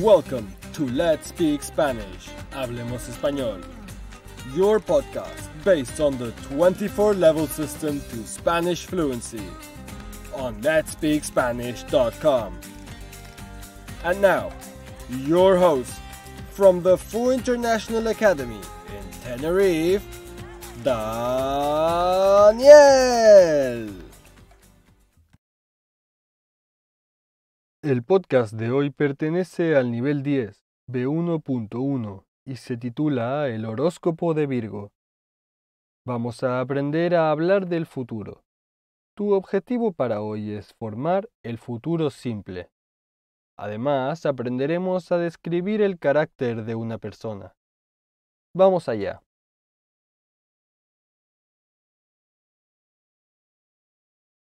Welcome to Let's Speak Spanish, Hablemos Español, your podcast based on the 24 level system to Spanish fluency on letspeakspanish.com. And now, your host from the Full International Academy in Tenerife, Daniel. El podcast de hoy pertenece al nivel 10, B1.1, y se titula El horóscopo de Virgo. Vamos a aprender a hablar del futuro. Tu objetivo para hoy es formar el futuro simple. Además, aprenderemos a describir el carácter de una persona. Vamos allá.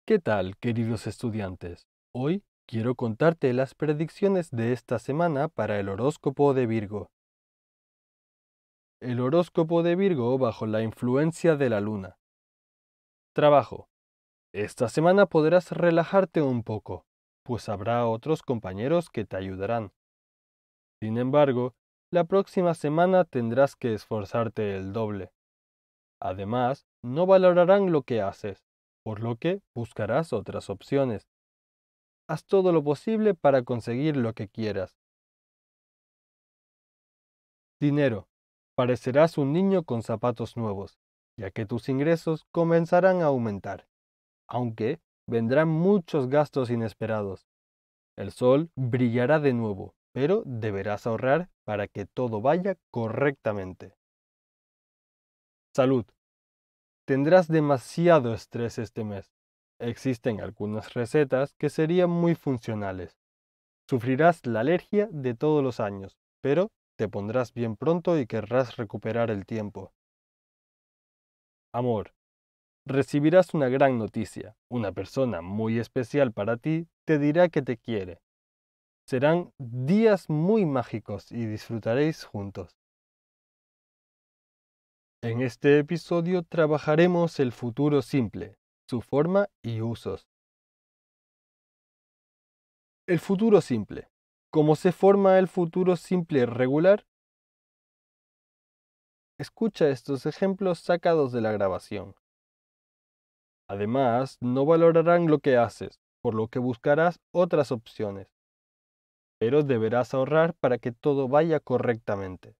¿Qué tal, queridos estudiantes? Hoy quiero contarte las predicciones de esta semana para el horóscopo de Virgo. El horóscopo de Virgo bajo la influencia de la luna. Trabajo. Esta semana podrás relajarte un poco, pues habrá otros compañeros que te ayudarán. Sin embargo, la próxima semana tendrás que esforzarte el doble. Además, no valorarán lo que haces, por lo que buscarás otras opciones haz todo lo posible para conseguir lo que quieras. Dinero. Parecerás un niño con zapatos nuevos, ya que tus ingresos comenzarán a aumentar, aunque vendrán muchos gastos inesperados. El sol brillará de nuevo, pero deberás ahorrar para que todo vaya correctamente. Salud. Tendrás demasiado estrés este mes, Existen algunas recetas que serían muy funcionales. Sufrirás la alergia de todos los años, pero te pondrás bien pronto y querrás recuperar el tiempo. Amor. Recibirás una gran noticia. Una persona muy especial para ti te dirá que te quiere. Serán días muy mágicos y disfrutaréis juntos. En este episodio trabajaremos el futuro simple, su forma y usos. El futuro simple. ¿Cómo se forma el futuro simple regular? Escucha estos ejemplos sacados de la grabación. Además, no valorarán lo que haces, por lo que buscarás otras opciones. Pero deberás ahorrar para que todo vaya correctamente.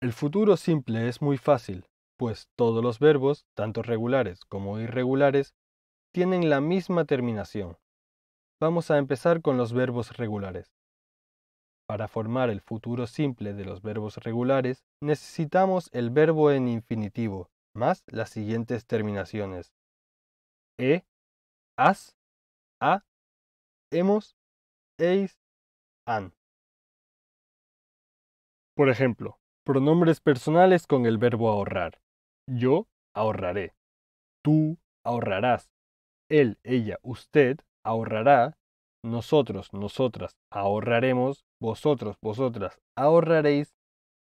El futuro simple es muy fácil pues todos los verbos, tanto regulares como irregulares, tienen la misma terminación. Vamos a empezar con los verbos regulares. Para formar el futuro simple de los verbos regulares, necesitamos el verbo en infinitivo, más las siguientes terminaciones. E, as, a, hemos, eis, AN. Por ejemplo, pronombres personales con el verbo ahorrar. Yo ahorraré. Tú ahorrarás. Él, ella, usted ahorrará. Nosotros, nosotras ahorraremos. Vosotros, vosotras ahorraréis.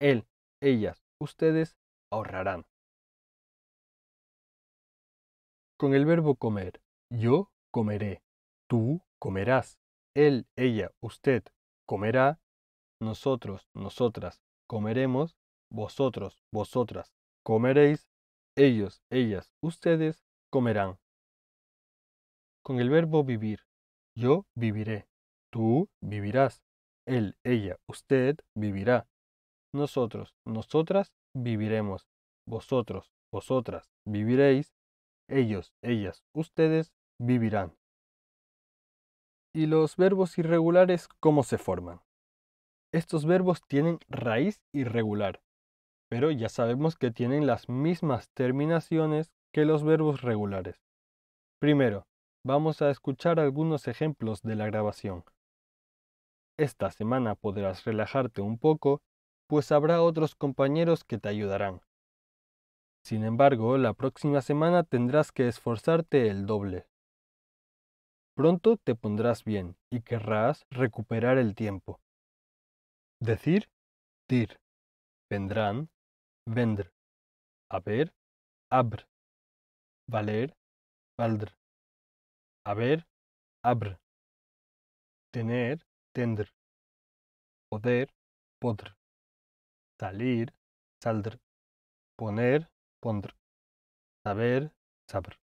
Él, ellas, ustedes ahorrarán. Con el verbo comer, yo comeré, tú comerás, él, ella, usted comerá, nosotros, nosotras comeremos, vosotros, vosotras comeréis, ellos, ellas, ustedes comerán. Con el verbo vivir, yo viviré, tú vivirás, él, ella, usted vivirá, nosotros, nosotras viviremos, vosotros, vosotras viviréis, ellos, ellas, ustedes vivirán. ¿Y los verbos irregulares cómo se forman? Estos verbos tienen raíz irregular, pero ya sabemos que tienen las mismas terminaciones que los verbos regulares. Primero, vamos a escuchar algunos ejemplos de la grabación. Esta semana podrás relajarte un poco, pues habrá otros compañeros que te ayudarán. Sin embargo, la próxima semana tendrás que esforzarte el doble. Pronto te pondrás bien y querrás recuperar el tiempo. Decir, dir. Vendrán, vendr, haber, abr, valer, valdr, haber, abr, tener, tender poder, podr, salir, saldr, poner, pondr, saber, sabr,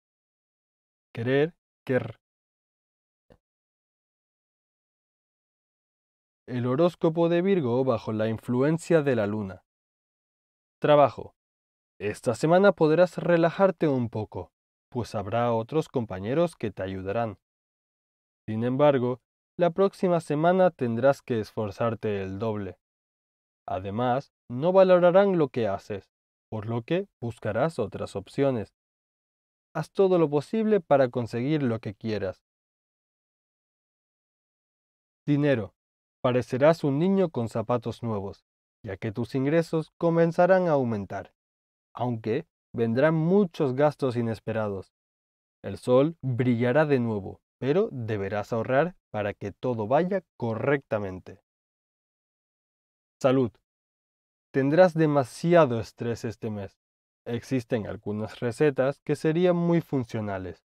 querer, quer. El horóscopo de Virgo bajo la influencia de la luna. Trabajo. Esta semana podrás relajarte un poco, pues habrá otros compañeros que te ayudarán. Sin embargo, la próxima semana tendrás que esforzarte el doble. Además, no valorarán lo que haces, por lo que buscarás otras opciones. Haz todo lo posible para conseguir lo que quieras. Dinero. Parecerás un niño con zapatos nuevos ya que tus ingresos comenzarán a aumentar, aunque vendrán muchos gastos inesperados. El sol brillará de nuevo, pero deberás ahorrar para que todo vaya correctamente. Salud. Tendrás demasiado estrés este mes. Existen algunas recetas que serían muy funcionales.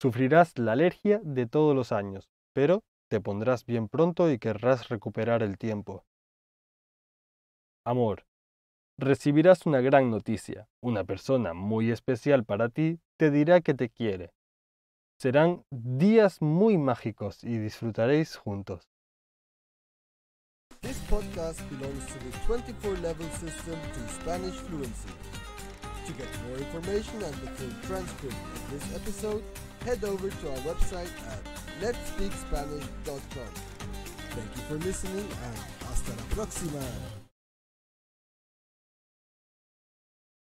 Sufrirás la alergia de todos los años, pero te pondrás bien pronto y querrás recuperar el tiempo amor. Recibirás una gran noticia. Una persona muy especial para ti te dirá que te quiere. Serán días muy mágicos y disfrutaréis juntos. This podcast belongs to the 24 level system to Spanish fluency. To get more information and the full transcript of this episode, head over to our website at letspeakspanish.com. Thank you for listening and hasta la próxima.